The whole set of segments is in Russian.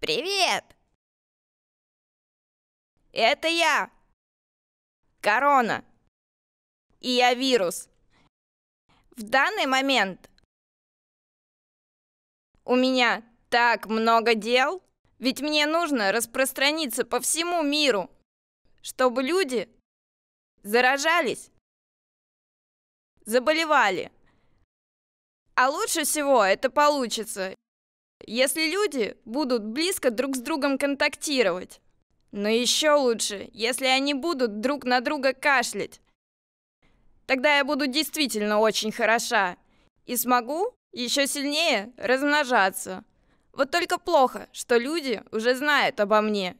Привет! Это я, Корона. И я вирус. В данный момент у меня так много дел, ведь мне нужно распространиться по всему миру, чтобы люди заражались, заболевали. А лучше всего это получится, если люди будут близко друг с другом контактировать. Но еще лучше, если они будут друг на друга кашлять. Тогда я буду действительно очень хороша и смогу еще сильнее размножаться. Вот только плохо, что люди уже знают обо мне.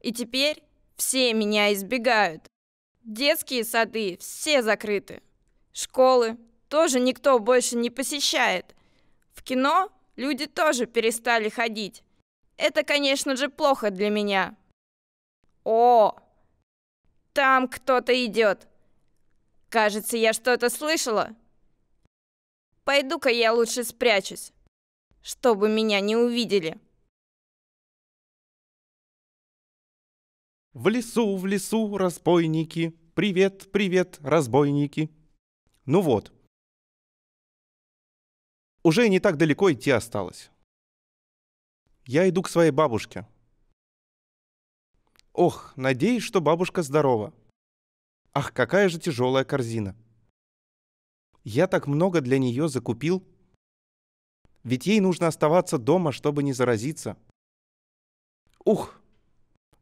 И теперь все меня избегают. Детские сады все закрыты. Школы тоже никто больше не посещает. В кино Люди тоже перестали ходить. Это, конечно же, плохо для меня. О, там кто-то идет. Кажется, я что-то слышала. Пойду-ка я лучше спрячусь, чтобы меня не увидели. В лесу, в лесу, разбойники. Привет, привет, разбойники. Ну вот, уже не так далеко идти осталось. Я иду к своей бабушке. Ох, надеюсь, что бабушка здорова. Ах, какая же тяжелая корзина. Я так много для нее закупил. Ведь ей нужно оставаться дома, чтобы не заразиться. Ух,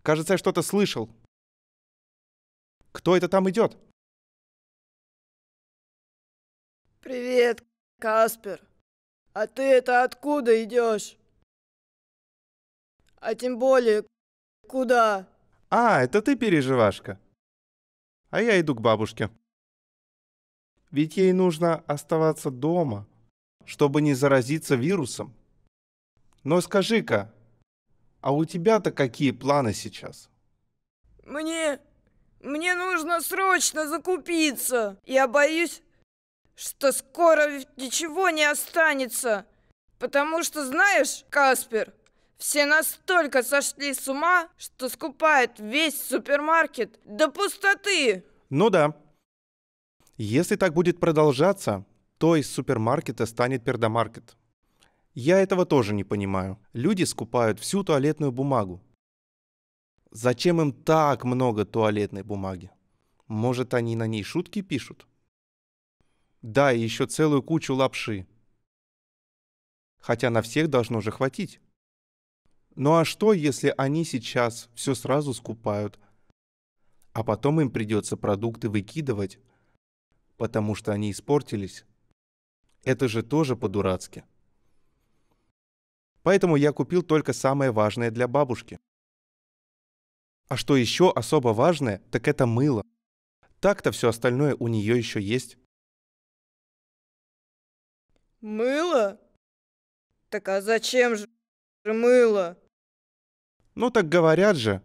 кажется, я что-то слышал. Кто это там идет? Привет, Каспер. А ты это откуда идешь? А тем более, куда? А, это ты переживашка. А я иду к бабушке. Ведь ей нужно оставаться дома, чтобы не заразиться вирусом. Но скажи-ка, а у тебя-то какие планы сейчас? Мне... Мне нужно срочно закупиться. Я боюсь, что скоро ничего не останется. Потому что, знаешь, Каспер, все настолько сошли с ума, что скупают весь супермаркет до пустоты. Ну да. Если так будет продолжаться, то из супермаркета станет пердомаркет. Я этого тоже не понимаю. Люди скупают всю туалетную бумагу. Зачем им так много туалетной бумаги? Может, они на ней шутки пишут? Да, и еще целую кучу лапши. Хотя на всех должно же хватить. Ну а что, если они сейчас все сразу скупают, а потом им придется продукты выкидывать, потому что они испортились? Это же тоже по-дурацки. Поэтому я купил только самое важное для бабушки. А что еще особо важное, так это мыло. Так-то все остальное у нее еще есть. Мыло? Так а зачем же мыло? Ну так говорят же,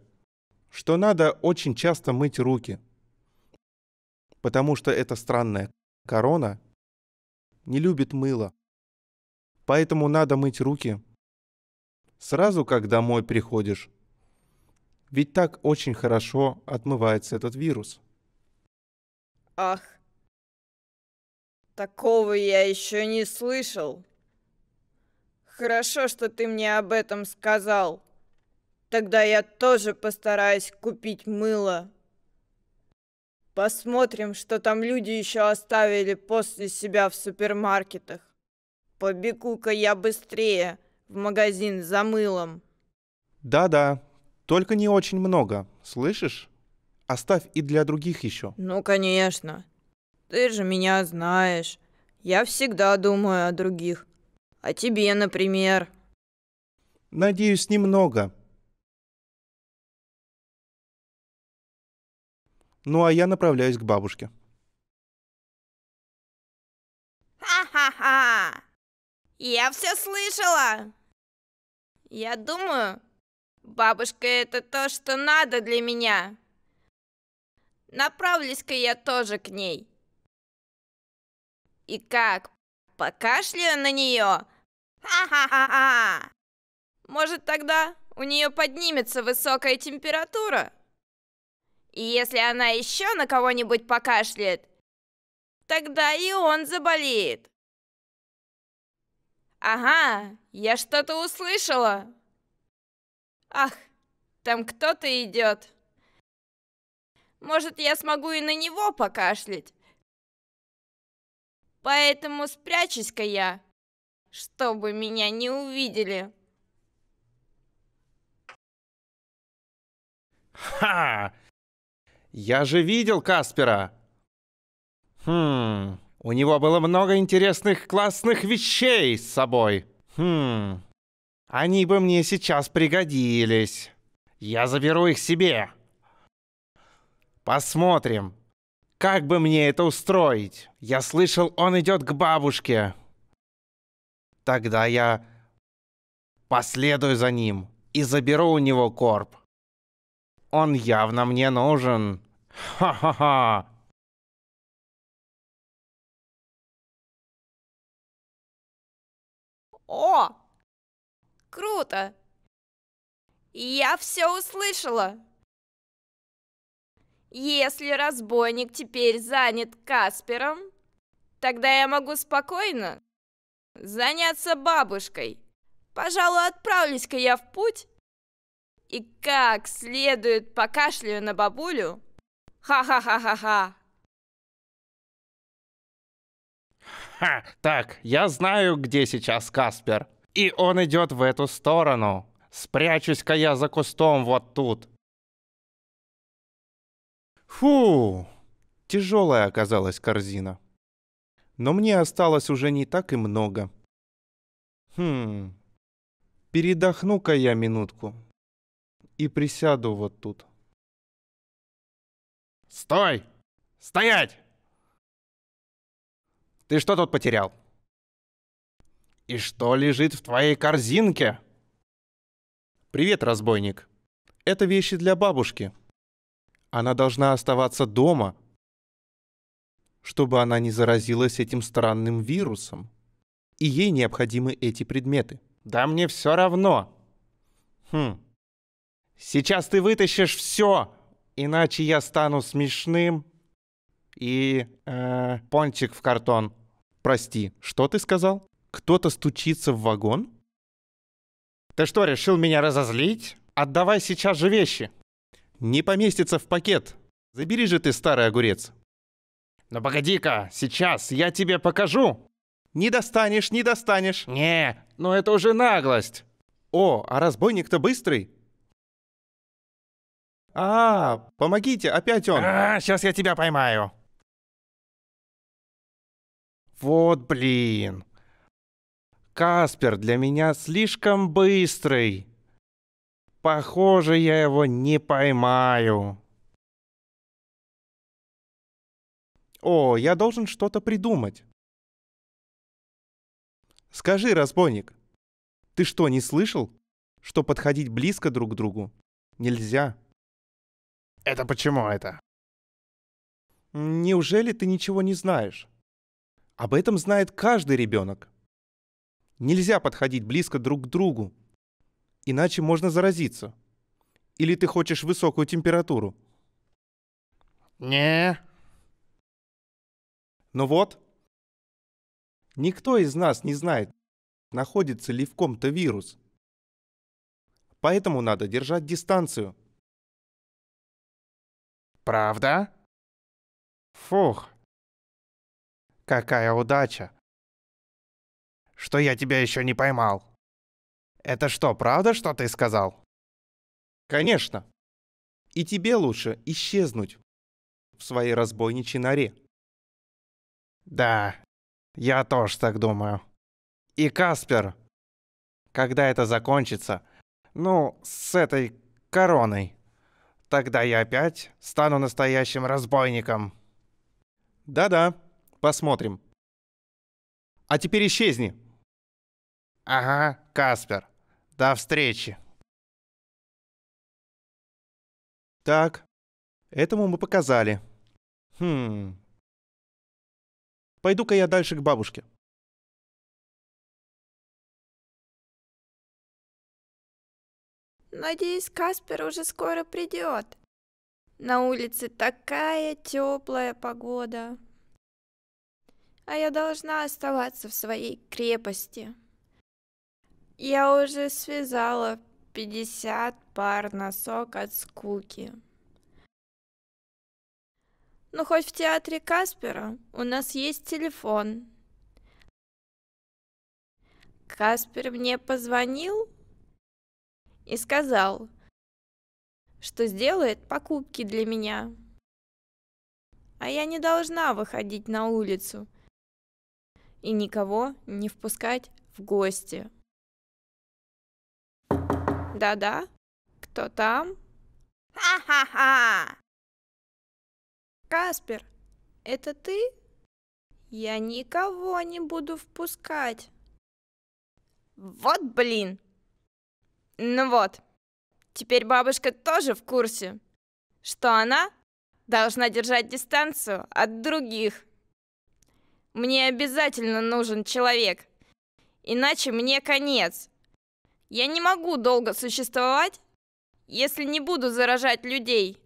что надо очень часто мыть руки. Потому что эта странная корона не любит мыло. Поэтому надо мыть руки сразу, как домой приходишь. Ведь так очень хорошо отмывается этот вирус. Ах, Такого я еще не слышал. Хорошо, что ты мне об этом сказал. Тогда я тоже постараюсь купить мыло. Посмотрим, что там люди еще оставили после себя в супермаркетах. Побегу-ка я быстрее в магазин за мылом. Да-да, только не очень много, слышишь? Оставь и для других еще. Ну, конечно. Ты же меня знаешь. Я всегда думаю о других. О а тебе, например. Надеюсь, немного. Ну а я направляюсь к бабушке. Ха-ха-ха! Я все слышала! Я думаю, бабушка это то, что надо для меня. Направлюсь-ка я тоже к ней. И как? Покашляю на нее? Ха-ха-ха-ха! Может, тогда у нее поднимется высокая температура? И если она еще на кого-нибудь покашляет, тогда и он заболеет. Ага, я что-то услышала. Ах, там кто-то идет. Может, я смогу и на него покашлять? поэтому спрячусь-ка я, чтобы меня не увидели. Ха! Я же видел Каспера. Хм, у него было много интересных классных вещей с собой. Хм, они бы мне сейчас пригодились. Я заберу их себе. Посмотрим, как бы мне это устроить? Я слышал, он идет к бабушке. Тогда я последую за ним и заберу у него корп. Он явно мне нужен. Ха-ха-ха. О! Круто! Я все услышала! Если разбойник теперь занят Каспером, тогда я могу спокойно заняться бабушкой. Пожалуй, отправлюсь-ка я в путь и как следует покашляю на бабулю. Ха-ха-ха-ха-ха. Ха, так, я знаю, где сейчас Каспер. И он идет в эту сторону. Спрячусь-ка я за кустом вот тут. Фу! Тяжелая оказалась корзина. Но мне осталось уже не так и много. Хм. Передохну-ка я минутку. И присяду вот тут. Стой! Стоять! Ты что тут потерял? И что лежит в твоей корзинке? Привет, разбойник. Это вещи для бабушки. Она должна оставаться дома, чтобы она не заразилась этим странным вирусом. И ей необходимы эти предметы. Да мне все равно. Хм. Сейчас ты вытащишь все, иначе я стану смешным и э, пончик в картон. Прости, что ты сказал? Кто-то стучится в вагон? Ты что, решил меня разозлить? Отдавай сейчас же вещи не поместится в пакет. Забери же ты старый огурец. Но погоди-ка, сейчас я тебе покажу. Не достанешь, не достанешь. Не, но это уже наглость. О, а разбойник-то быстрый. А, помогите, опять он. -а сейчас я тебя поймаю. Вот блин. Каспер для меня слишком быстрый. Похоже, я его не поймаю. О, я должен что-то придумать. Скажи, разбойник, ты что, не слышал, что подходить близко друг к другу нельзя? Это почему это? Неужели ты ничего не знаешь? Об этом знает каждый ребенок. Нельзя подходить близко друг к другу, Иначе можно заразиться. Или ты хочешь высокую температуру? Не. Ну вот. Никто из нас не знает, находится ли в ком-то вирус. Поэтому надо держать дистанцию. Правда? Фух. Какая удача, что я тебя еще не поймал. Это что, правда, что ты сказал? Конечно. И тебе лучше исчезнуть в своей разбойничьей норе. Да, я тоже так думаю. И Каспер, когда это закончится, ну, с этой короной, тогда я опять стану настоящим разбойником. Да-да, посмотрим. А теперь исчезни. Ага, Каспер. До встречи. Так, этому мы показали. Хм. Пойду-ка я дальше к бабушке. Надеюсь, Каспер уже скоро придет. На улице такая теплая погода. А я должна оставаться в своей крепости. Я уже связала 50 пар носок от скуки. Ну хоть в театре Каспера у нас есть телефон. Каспер мне позвонил и сказал, что сделает покупки для меня. А я не должна выходить на улицу и никого не впускать в гости. Да-да. Кто там? Ха-ха-ха! Каспер, это ты? Я никого не буду впускать. Вот блин. Ну вот, теперь бабушка тоже в курсе, что она должна держать дистанцию от других. Мне обязательно нужен человек, иначе мне конец. Я не могу долго существовать, если не буду заражать людей.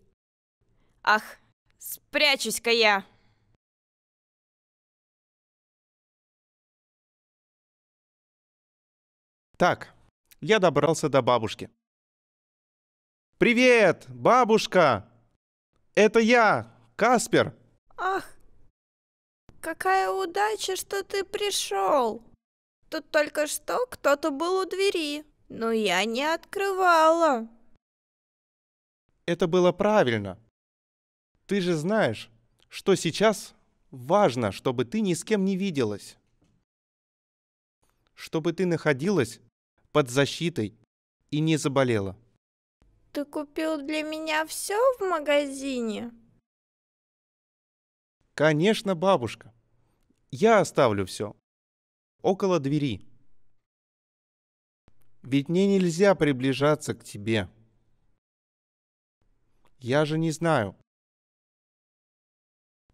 Ах, спрячусь-ка я!» Так, я добрался до бабушки. «Привет, бабушка! Это я, Каспер!» «Ах, какая удача, что ты пришел! Тут только что кто-то был у двери!» но я не открывала. Это было правильно. Ты же знаешь, что сейчас важно, чтобы ты ни с кем не виделась. Чтобы ты находилась под защитой и не заболела. Ты купил для меня все в магазине? Конечно, бабушка. Я оставлю все. Около двери ведь мне нельзя приближаться к тебе. Я же не знаю.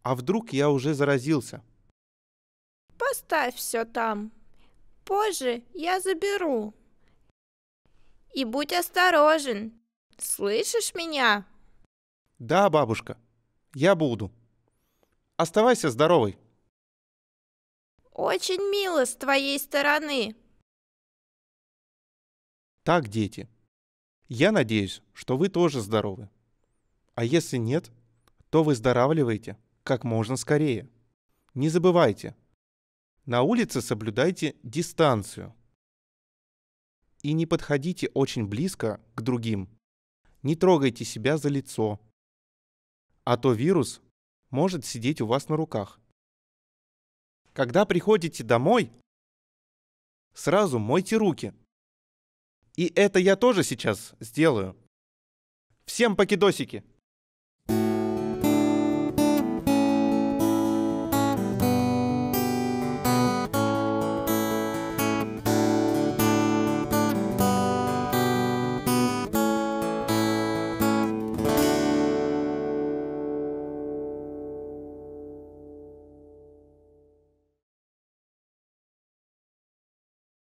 А вдруг я уже заразился? Поставь все там. Позже я заберу. И будь осторожен. Слышишь меня? Да, бабушка, я буду. Оставайся здоровой. Очень мило с твоей стороны. Так, дети. Я надеюсь, что вы тоже здоровы. А если нет, то выздоравливайте как можно скорее. Не забывайте, на улице соблюдайте дистанцию. И не подходите очень близко к другим. Не трогайте себя за лицо. А то вирус может сидеть у вас на руках. Когда приходите домой, сразу мойте руки и это я тоже сейчас сделаю. Всем покидосики!